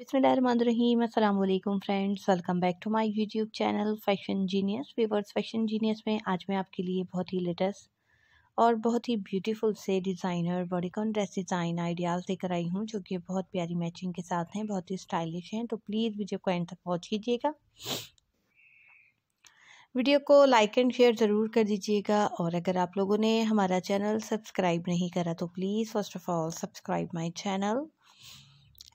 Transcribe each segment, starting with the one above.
बिसमीम अल्लाम friends welcome back to my YouTube channel fashion genius viewers fashion genius में आज मैं आपके लिए बहुत ही लेटेस्ट और बहुत ही ब्यूटीफुल से designer bodycon dress design ideas लेकर आई हूँ जो कि बहुत प्यारी मैचिंग के साथ हैं बहुत ही स्टाइलिश हैं तो प्लीज़ वीडियो को एंड तक पहुँच कीजिएगा वीडियो को लाइक एंड शेयर ज़रूर कर दीजिएगा और अगर आप लोगों ने हमारा चैनल सब्सक्राइब नहीं करा तो please first of all subscribe my channel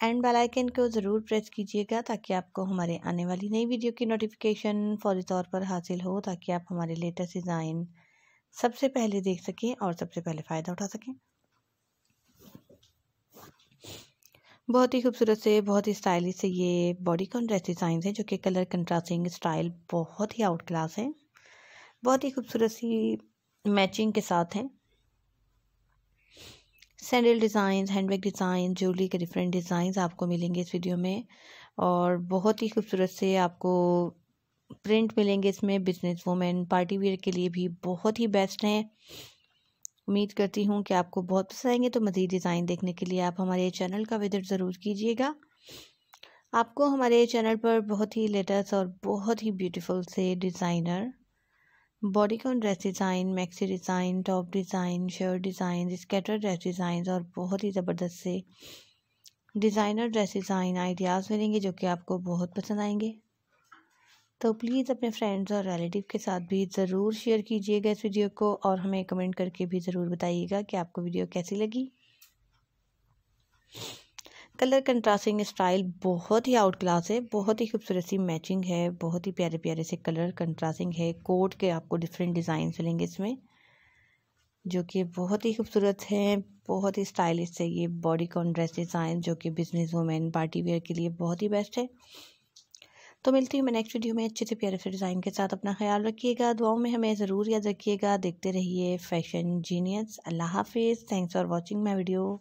and bell icon को ज़रूर प्रेस कीजिएगा ताकि आपको हमारे आने वाली नई वीडियो की नोटिफिकेशन फौरी तौर पर हासिल हो ताकि आप हमारे लेटेस्ट डिज़ाइन सबसे पहले देख सकें और सबसे पहले फ़ायदा उठा सकें बहुत ही खूबसूरत से बहुत ही स्टाइलिश से ये बॉडी कॉन ड्रेस डिज़ाइन है जो कि कलर कंट्रास्टिंग स्टाइल बहुत ही आउट क्लास है बहुत ही खूबसूरत सी मैचिंग के साथ हैं sandal designs handbag design jewellery के डिफरेंट डिज़ाइंस आपको मिलेंगे इस वीडियो में और बहुत ही खूबसूरत से आपको प्रिंट मिलेंगे इसमें बिजनेस वूमेन पार्टी वेयर के लिए भी बहुत ही बेस्ट हैं उम्मीद करती हूँ कि आपको बहुत पसंद आएंगे तो मज़ीद डिज़ाइन देखने के लिए आप हमारे चैनल का विजिट ज़रूर कीजिएगा आपको हमारे चैनल पर बहुत ही लेटेस्ट और बहुत ही ब्यूटीफुल से designer bodycon dress design maxi design top design shirt design skater dress design और बहुत ही ज़बरदस्त से डिज़ाइनर ड्रेस डिज़ाइन आइडियाज़ मिलेंगे जो कि आपको बहुत पसंद आएंगे तो प्लीज़ अपने फ्रेंड्स और रिलेटिव के साथ भी ज़रूर शेयर कीजिएगा इस वीडियो को और हमें कमेंट करके भी ज़रूर बताइएगा कि आपको वीडियो कैसी लगी कलर कंट्रास्टिंग स्टाइल बहुत ही आउट क्लास है बहुत ही खूबसूरत सी मैचिंग है बहुत ही प्यारे प्यारे से कलर कंट्रास्टिंग है कोट के आपको डिफरेंट डिज़ाइन मिलेंगे इसमें जो कि बहुत ही खूबसूरत हैं बहुत ही स्टाइलिश है ये बॉडी कॉन ड्रेस डिज़ाइन जो कि बिजनेस वूमेन पार्टी वेयर के लिए बहुत ही बेस्ट है तो मिलती हूँ मैं नेक्स्ट वीडियो में अच्छे से प्यारे से डिज़ाइन के साथ अपना ख्याल रखिएगा दुआओं में हमें ज़रूर याद रखिएगा देखते रहिए फैशन जीनियस अल्लाह हाफिज़ thanks for watching my video